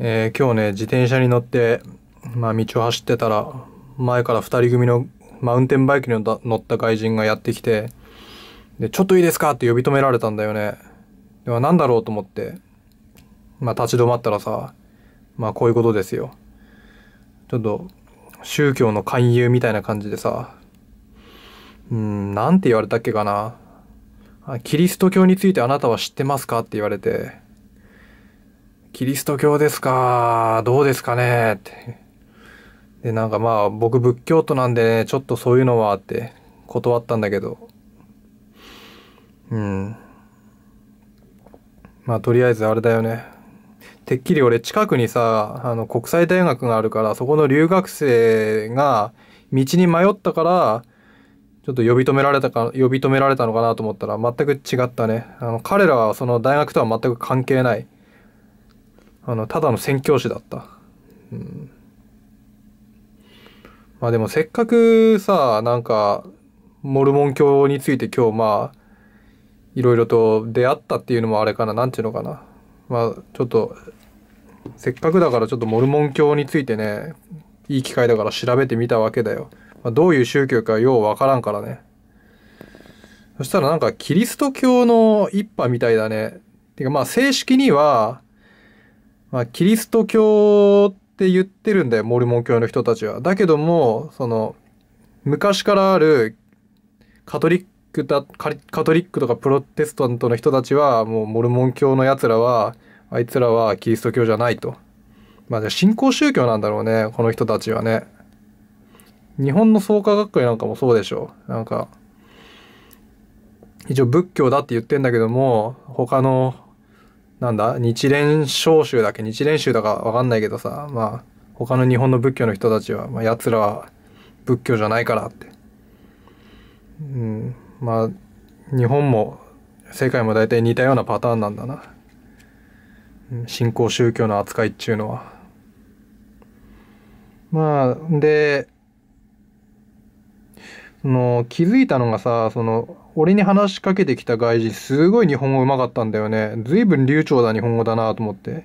えー、今日ね、自転車に乗って、まあ、道を走ってたら、前から2人組のマウンテンバイクに乗った外人がやってきて、で、ちょっといいですかって呼び止められたんだよね。では、何だろうと思って、まあ、立ち止まったらさ、まあ、こういうことですよ。ちょっと、宗教の勧誘みたいな感じでさ、うん、なんて言われたっけかな。キリスト教についてあなたは知ってますかって言われて、キリスト教ですか、どうですかね、って。で、なんかまあ、僕仏教徒なんでね、ちょっとそういうのは、って断ったんだけど。うん。まあ、とりあえずあれだよね。てっきり俺近くにさ、あの、国際大学があるから、そこの留学生が道に迷ったから、ちょっと呼び止められたか、呼び止められたのかなと思ったら、全く違ったね。あの、彼らはその大学とは全く関係ない。あの、ただの宣教師だった。うん。まあでもせっかくさ、なんか、モルモン教について今日まあ、いろいろと出会ったっていうのもあれかな、なんていうのかな。まあ、ちょっと、せっかくだからちょっとモルモン教についてね、いい機会だから調べてみたわけだよ。まあ、どういう宗教かようわからんからね。そしたらなんかキリスト教の一派みたいだね。てかまあ正式には、まあ、キリスト教って言ってるんだよ、モルモン教の人たちは。だけども、その、昔からあるカトリックだ、カトリックとかプロテスタントの人たちは、もうモルモン教の奴らは、あいつらはキリスト教じゃないと。まあじゃあ信仰宗教なんだろうね、この人たちはね。日本の創価学会なんかもそうでしょ。なんか、一応仏教だって言ってんだけども、他のなんだ日蓮召集だっけ日蓮宗だかわかんないけどさ、まあ、他の日本の仏教の人たちは、まあ、奴らは仏教じゃないからって。うん、まあ、日本も世界も大体似たようなパターンなんだな。新興宗教の扱いっちゅうのは。まあ、で、その、気づいたのがさ、その、俺に話しかけてきた外人、すごい日本語うまかったんだよね。随分流暢な日本語だなと思って。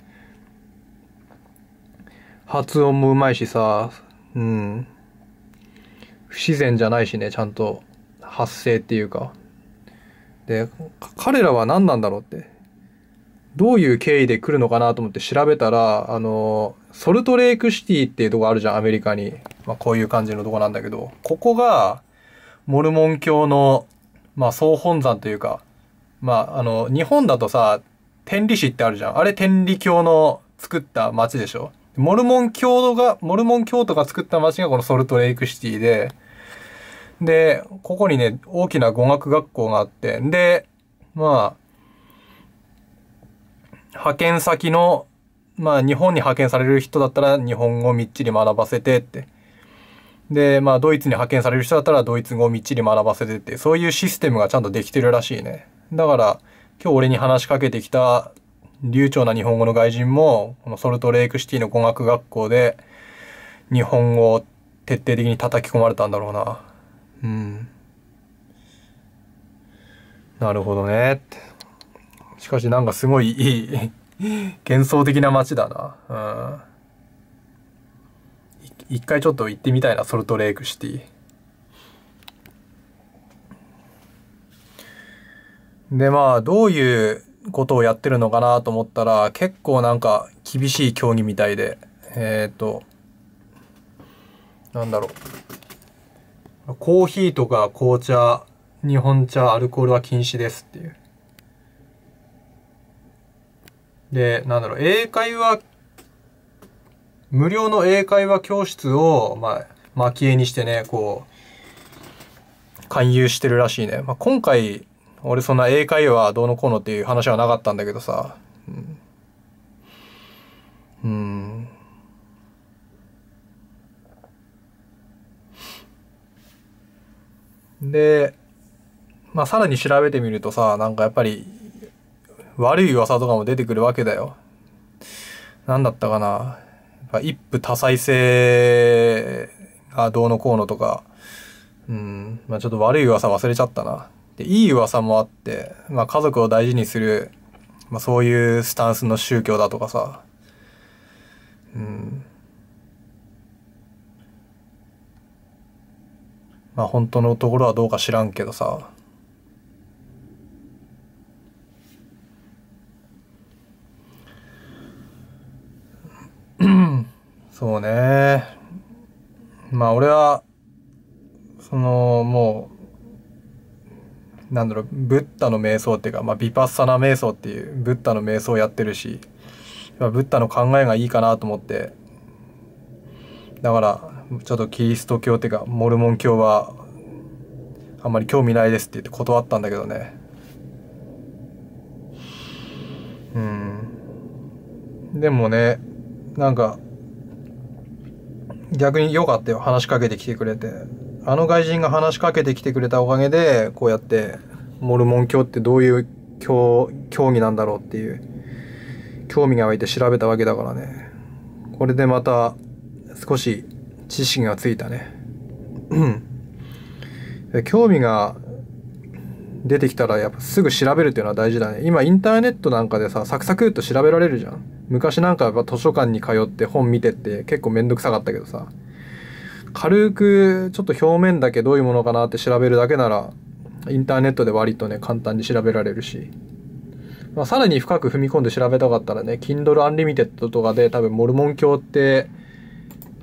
発音もうまいしさ、うん。不自然じゃないしね、ちゃんと発声っていうか。で、彼らは何なんだろうって。どういう経緯で来るのかなと思って調べたら、あの、ソルトレークシティっていうとこあるじゃん、アメリカに。まあ、こういう感じのとこなんだけど、ここが、モルモン教のまあ、総本山というか、まあ、あの、日本だとさ、天理市ってあるじゃん。あれ天理教の作った町でしょ。モルモン教が、モルモン教徒が作った町がこのソルトレイクシティで、で、ここにね、大きな語学学校があって、で、まあ、派遣先の、まあ日本に派遣される人だったら日本語をみっちり学ばせてって。で、まあ、ドイツに派遣される人だったらドイツ語をみっちり学ばせてって、そういうシステムがちゃんとできてるらしいね。だから、今日俺に話しかけてきた流暢な日本語の外人も、このソルトレイクシティの語学学校で、日本語を徹底的に叩き込まれたんだろうな。うん。なるほどね。しかしなんかすごいいい幻想的な街だな。うん。一回ちょっと行ってみたいなソルトレイクシティでまあどういうことをやってるのかなと思ったら結構なんか厳しい競技みたいでえっ、ー、となんだろうコーヒーとか紅茶日本茶アルコールは禁止ですっていうでなんだろう英会話無料の英会話教室を、まあ、蒔絵にしてね、こう、勧誘してるらしいね。まあ、今回、俺そんな英会話どうのこうのっていう話はなかったんだけどさ。うん。うんで、まあ、さらに調べてみるとさ、なんかやっぱり、悪い噂とかも出てくるわけだよ。何だったかな。一夫多妻制がどうのこうのとか、うん、まあちょっと悪い噂忘れちゃったな。で、いい噂もあって、まあ家族を大事にする、まあそういうスタンスの宗教だとかさ、うん。まあ本当のところはどうか知らんけどさ、そうね。まあ俺は、その、もう、なんだろう、ブッダの瞑想っていうか、まあビパッサナ瞑想っていう、ブッダの瞑想をやってるし、ブッダの考えがいいかなと思って、だから、ちょっとキリスト教っていうか、モルモン教は、あんまり興味ないですって言って断ったんだけどね。うん。でもね、なんか、逆に良かったよ。話しかけてきてくれて。あの外人が話しかけてきてくれたおかげで、こうやって、モルモン教ってどういう教、教義なんだろうっていう、興味が湧いて調べたわけだからね。これでまた、少し知識がついたね。興味が出てきたらやっぱすぐ調べるっていうのは大事だね今インターネットなんかでさサクサクっと調べられるじゃん昔なんかやっぱ図書館に通って本見てって結構めんどくさかったけどさ軽くちょっと表面だけどういうものかなって調べるだけならインターネットで割とね簡単に調べられるし、まあ、さらに深く踏み込んで調べたかったらね Kindle Unlimited とかで多分モルモン教って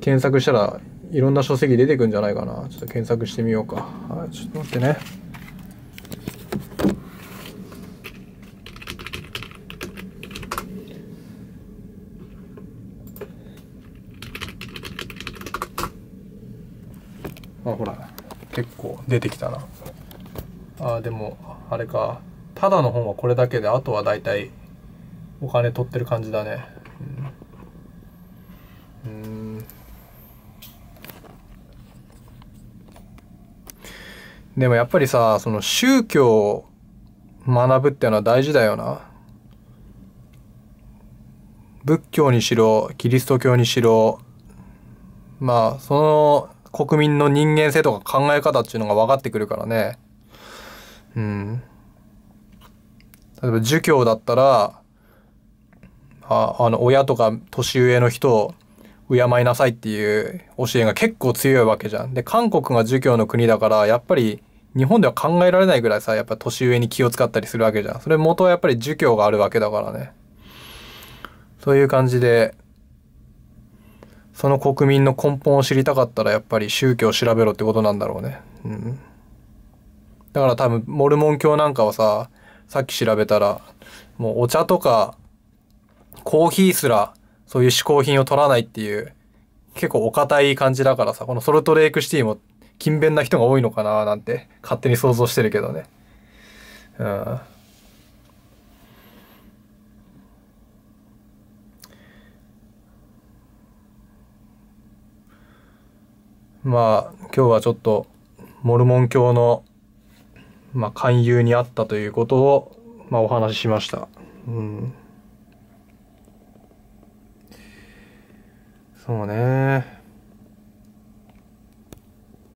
検索したらいろんな書籍出てくんじゃないかなちょっと検索してみようか、はい、ちょっと待ってねあほら結構出てきたなあでもあれかただの本はこれだけであとは大体お金取ってる感じだねうんでもやっぱりさその宗教を学ぶっていうのは大事だよな仏教にしろキリスト教にしろまあその国民の人間性とか考え方っていうのが分かってくるからね。うん。例えば、儒教だったら、ああの、親とか年上の人を敬いなさいっていう教えが結構強いわけじゃん。で、韓国が儒教の国だから、やっぱり日本では考えられないぐらいさ、やっぱ年上に気を使ったりするわけじゃん。それ元はやっぱり儒教があるわけだからね。そういう感じで、その国民の根本を知りたかったらやっぱり宗教を調べろってことなんだろうね。うん。だから多分、モルモン教なんかはさ、さっき調べたら、もうお茶とか、コーヒーすら、そういう嗜好品を取らないっていう、結構お堅い感じだからさ、このソルトレイクシティも勤勉な人が多いのかななんて、勝手に想像してるけどね。うん。まあ今日はちょっとモルモン教の、まあ、勧誘にあったということを、まあ、お話ししました。うん、そうね